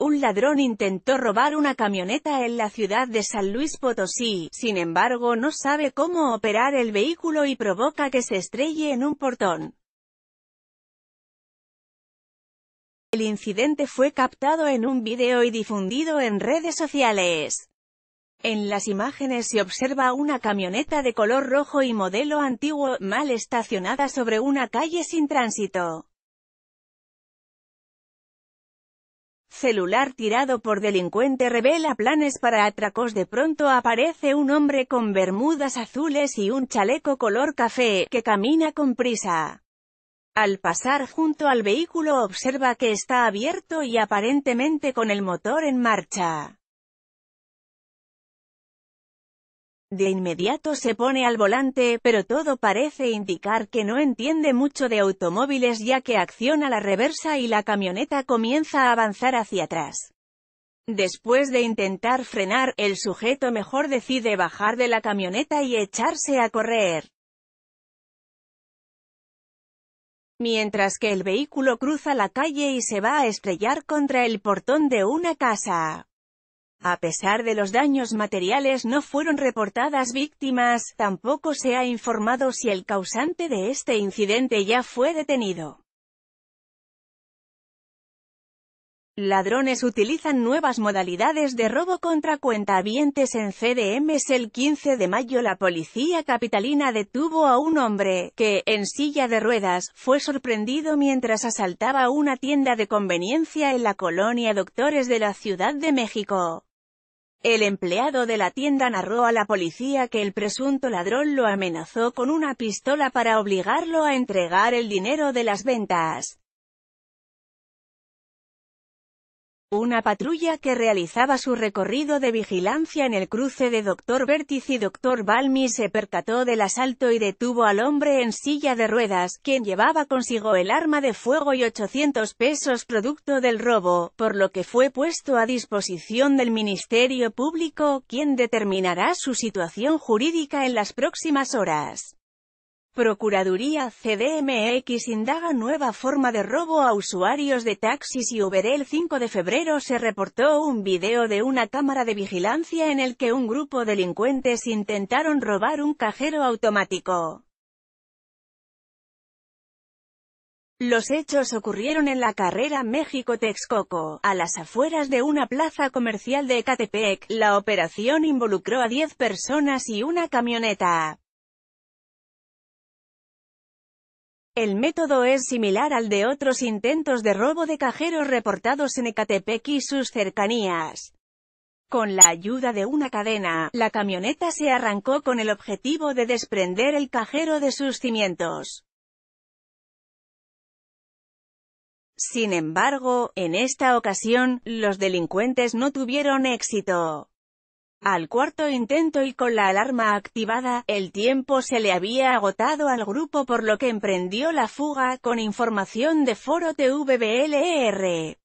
Un ladrón intentó robar una camioneta en la ciudad de San Luis Potosí, sin embargo no sabe cómo operar el vehículo y provoca que se estrelle en un portón. El incidente fue captado en un video y difundido en redes sociales. En las imágenes se observa una camioneta de color rojo y modelo antiguo, mal estacionada sobre una calle sin tránsito. Celular tirado por delincuente revela planes para atracos De pronto aparece un hombre con bermudas azules y un chaleco color café, que camina con prisa. Al pasar junto al vehículo observa que está abierto y aparentemente con el motor en marcha. De inmediato se pone al volante, pero todo parece indicar que no entiende mucho de automóviles ya que acciona la reversa y la camioneta comienza a avanzar hacia atrás. Después de intentar frenar, el sujeto mejor decide bajar de la camioneta y echarse a correr. Mientras que el vehículo cruza la calle y se va a estrellar contra el portón de una casa. A pesar de los daños materiales no fueron reportadas víctimas, tampoco se ha informado si el causante de este incidente ya fue detenido. Ladrones utilizan nuevas modalidades de robo contra cuentavientes en CDMs. El 15 de mayo la policía capitalina detuvo a un hombre, que, en silla de ruedas, fue sorprendido mientras asaltaba una tienda de conveniencia en la colonia Doctores de la Ciudad de México. El empleado de la tienda narró a la policía que el presunto ladrón lo amenazó con una pistola para obligarlo a entregar el dinero de las ventas. Una patrulla que realizaba su recorrido de vigilancia en el cruce de Dr. Bertiz y Dr. Balmi se percató del asalto y detuvo al hombre en silla de ruedas, quien llevaba consigo el arma de fuego y 800 pesos producto del robo, por lo que fue puesto a disposición del Ministerio Público, quien determinará su situación jurídica en las próximas horas. Procuraduría CDMX indaga nueva forma de robo a usuarios de taxis y Uber. El 5 de febrero se reportó un video de una cámara de vigilancia en el que un grupo de delincuentes intentaron robar un cajero automático. Los hechos ocurrieron en la carrera México-Texcoco, a las afueras de una plaza comercial de Ecatepec. La operación involucró a 10 personas y una camioneta. El método es similar al de otros intentos de robo de cajeros reportados en Ecatepec y sus cercanías. Con la ayuda de una cadena, la camioneta se arrancó con el objetivo de desprender el cajero de sus cimientos. Sin embargo, en esta ocasión, los delincuentes no tuvieron éxito. Al cuarto intento y con la alarma activada, el tiempo se le había agotado al grupo por lo que emprendió la fuga, con información de Foro TVBLR. E